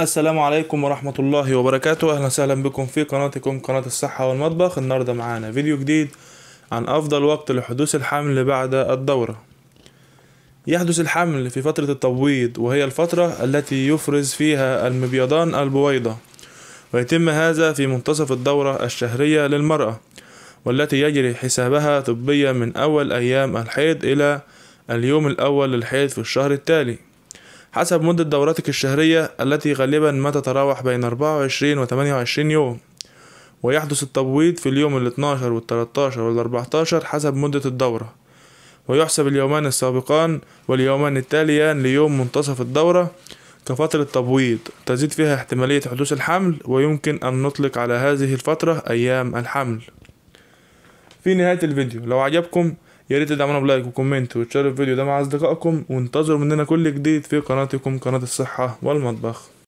السلام عليكم ورحمة الله وبركاته أهلا وسهلا بكم في قناتكم قناة الصحة والمطبخ النهاردة معانا فيديو جديد عن أفضل وقت لحدوث الحمل بعد الدورة يحدث الحمل في فترة التبويض وهي الفترة التي يفرز فيها المبيضان البويضة ويتم هذا في منتصف الدورة الشهرية للمرأة والتي يجري حسابها طبيا من أول أيام الحيض إلى اليوم الأول للحيض في الشهر التالي حسب مدة دورتك الشهرية التي غالبا ما تتراوح بين 24 و 28 يوم ويحدث التبويض في اليوم ال 12 وال 13 وال 14 حسب مدة الدورة ويحسب اليومان السابقان واليومان التاليان ليوم منتصف الدورة كفترة تبويض تزيد فيها احتمالية حدوث الحمل ويمكن أن نطلق على هذه الفترة أيام الحمل في نهاية الفيديو لو عجبكم يا ريت تدعمونا بلايك وكومنت وتشاركوا الفيديو ده مع اصدقائكم وانتظروا مننا كل جديد في قناتكم قناة الصحة والمطبخ